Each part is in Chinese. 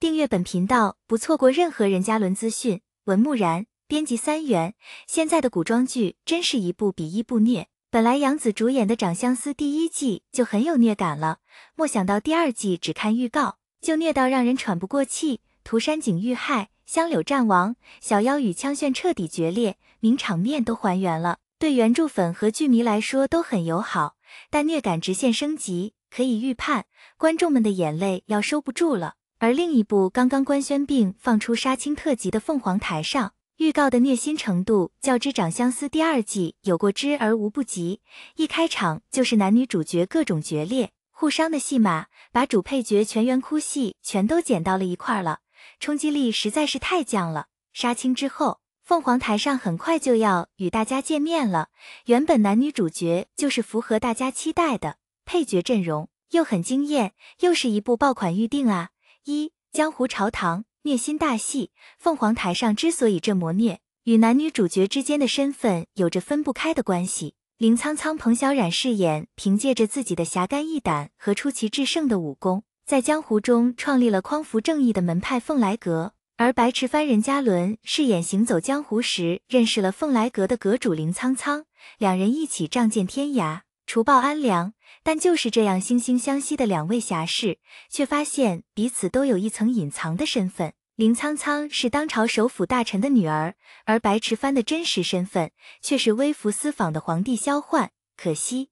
订阅本频道，不错过任何任嘉伦资讯。文木然编辑三元。现在的古装剧真是一部比一部虐。本来杨紫主演的《长相思》第一季就很有虐感了，没想到第二季只看预告就虐到让人喘不过气。涂山璟遇害，香柳战王，小夭与枪炫彻底决裂，名场面都还原了，对原著粉和剧迷来说都很友好，但虐感直线升级，可以预判，观众们的眼泪要收不住了。而另一部刚刚官宣并放出杀青特辑的《凤凰台上》预告的虐心程度，较之《长相思》第二季有过之而无不及。一开场就是男女主角各种决裂、互伤的戏码，把主配角全员哭戏全都剪到了一块了，冲击力实在是太强了。杀青之后，《凤凰台上》很快就要与大家见面了。原本男女主角就是符合大家期待的，配角阵容又很惊艳，又是一部爆款预定啊！一江湖朝堂虐心大戏，凤凰台上之所以这么虐，与男女主角之间的身份有着分不开的关系。林苍苍、彭小苒饰演，凭借着自己的侠肝义胆和出奇制胜的武功，在江湖中创立了匡扶正义的门派凤来阁。而白池帆、任嘉伦饰演，行走江湖时认识了凤来阁的阁主林苍苍，两人一起仗剑天涯，除暴安良。但就是这样惺惺相惜的两位侠士，却发现彼此都有一层隐藏的身份。林苍苍是当朝首辅大臣的女儿，而白池帆的真实身份却是微服私访的皇帝萧焕。可惜，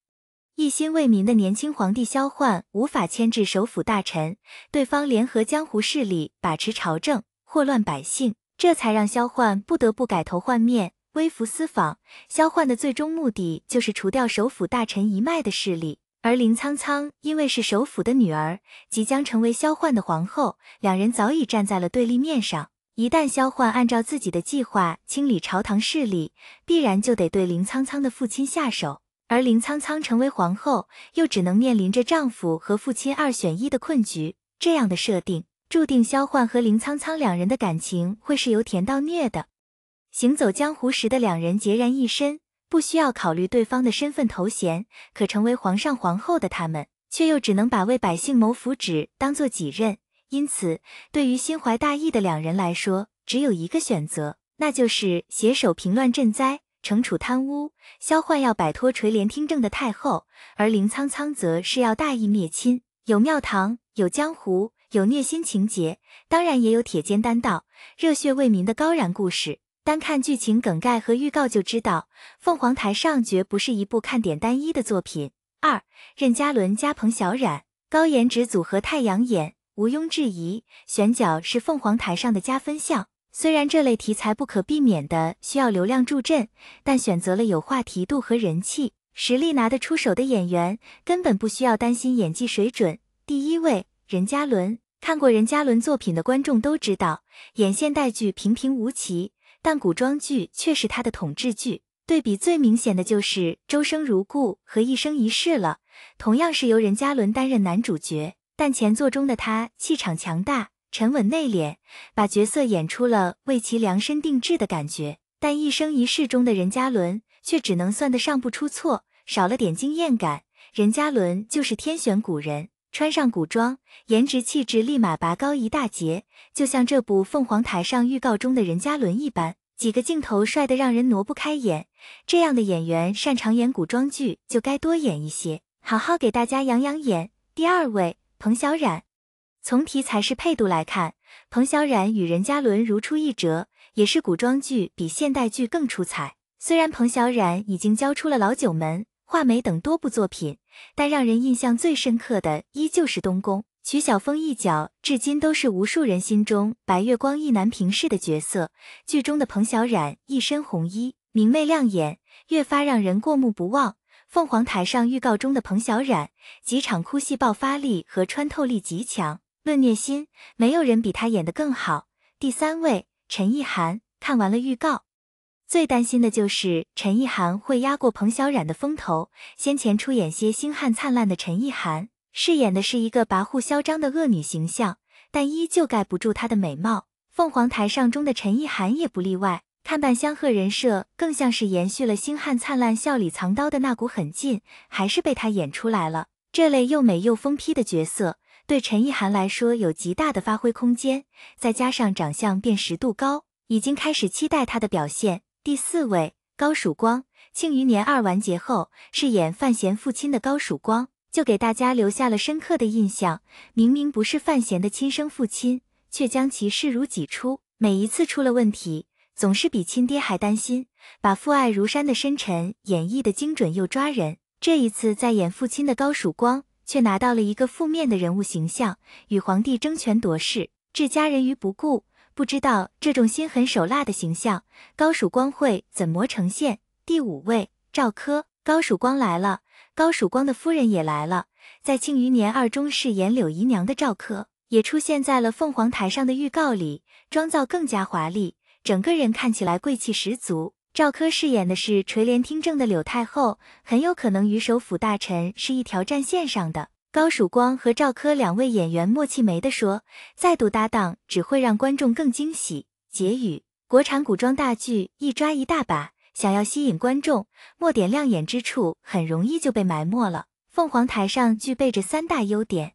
一心为民的年轻皇帝萧焕无法牵制首辅大臣，对方联合江湖势力把持朝政，祸乱百姓，这才让萧焕不得不改头换面，微服私访。萧焕的最终目的就是除掉首辅大臣一脉的势力。而林苍苍因为是首府的女儿，即将成为萧焕的皇后，两人早已站在了对立面上。一旦萧焕按照自己的计划清理朝堂势力，必然就得对林苍苍的父亲下手。而林苍苍成为皇后，又只能面临着丈夫和父亲二选一的困局。这样的设定，注定萧焕和林苍苍两人的感情会是由甜到虐的。行走江湖时的两人孑然一身。不需要考虑对方的身份头衔，可成为皇上皇后的他们，却又只能把为百姓谋福祉当做己任。因此，对于心怀大义的两人来说，只有一个选择，那就是携手平乱、赈灾、惩处贪污。萧焕要摆脱垂帘听政的太后，而林苍苍则是要大义灭亲。有庙堂，有江湖，有虐心情节，当然也有铁肩担道、热血为民的高燃故事。单看剧情梗概和预告就知道，《凤凰台上》绝不是一部看点单一的作品。二，任嘉伦加彭小苒，高颜值组合太养眼，毋庸置疑，选角是《凤凰台上》的加分项。虽然这类题材不可避免的需要流量助阵，但选择了有话题度和人气、实力拿得出手的演员，根本不需要担心演技水准。第一位，任嘉伦，看过任嘉伦作品的观众都知道，演现代剧平平无奇。但古装剧却是他的统治剧，对比最明显的就是《周生如故》和《一生一世》了。同样是由任嘉伦担任男主角，但前作中的他气场强大、沉稳内敛，把角色演出了为其量身定制的感觉。但《一生一世》中的任嘉伦却只能算得上不出错，少了点惊艳感。任嘉伦就是天选古人。穿上古装，颜值气质立马拔高一大截，就像这部《凤凰台上》预告中的任嘉伦一般，几个镜头帅得让人挪不开眼。这样的演员擅长演古装剧，就该多演一些，好好给大家养养眼。第二位，彭小苒。从题材是配度来看，彭小苒与任嘉伦如出一辙，也是古装剧比现代剧更出彩。虽然彭小苒已经交出了《老九门》。画眉等多部作品，但让人印象最深刻的依旧是东宫，曲晓峰一角至今都是无数人心中白月光意难平视的角色。剧中的彭小冉一身红衣，明媚亮眼，越发让人过目不忘。凤凰台上预告中的彭小冉，几场哭戏爆发力和穿透力极强，论虐心，没有人比她演的更好。第三位，陈意涵，看完了预告。最担心的就是陈意涵会压过彭小苒的风头。先前出演《些星汉灿烂》的陈意涵，饰演的是一个跋扈嚣张的恶女形象，但依旧盖不住她的美貌。《凤凰台上》中的陈意涵也不例外，看扮香鹤人设更像是延续了《星汉灿烂》笑里藏刀的那股狠劲，还是被她演出来了。这类又美又疯批的角色，对陈意涵来说有极大的发挥空间，再加上长相辨识度高，已经开始期待她的表现。第四位高曙光，《庆余年二》完结后，饰演范闲父亲的高曙光就给大家留下了深刻的印象。明明不是范闲的亲生父亲，却将其视如己出，每一次出了问题，总是比亲爹还担心，把父爱如山的深沉演绎的精准又抓人。这一次在演父亲的高曙光，却拿到了一个负面的人物形象，与皇帝争权夺势，置家人于不顾。不知道这种心狠手辣的形象，高曙光会怎么呈现？第五位，赵柯，高曙光来了，高曙光的夫人也来了。在庆余年二中饰演柳姨娘的赵柯，也出现在了凤凰台上的预告里，妆造更加华丽，整个人看起来贵气十足。赵柯饰演的是垂帘听政的柳太后，很有可能与首辅大臣是一条战线上的。高曙光和赵柯两位演员默契没得说，再度搭档只会让观众更惊喜。结语：国产古装大剧一抓一大把，想要吸引观众，莫点亮眼之处很容易就被埋没了。凤凰台上具备着三大优点：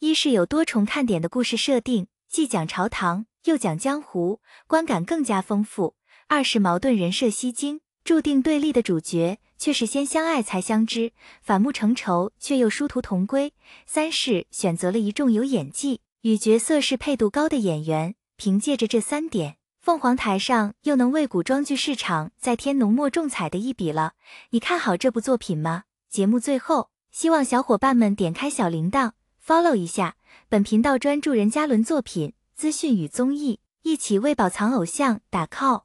一是有多重看点的故事设定，既讲朝堂又讲江湖，观感更加丰富；二是矛盾人设吸睛，注定对立的主角。却是先相爱才相知，反目成仇却又殊途同归。三是选择了一众有演技、与角色适配度高的演员，凭借着这三点，凤凰台上又能为古装剧市场再添浓墨重彩的一笔了。你看好这部作品吗？节目最后，希望小伙伴们点开小铃铛，follow 一下本频道，专注任嘉伦作品资讯与综艺，一起为宝藏偶像打 call。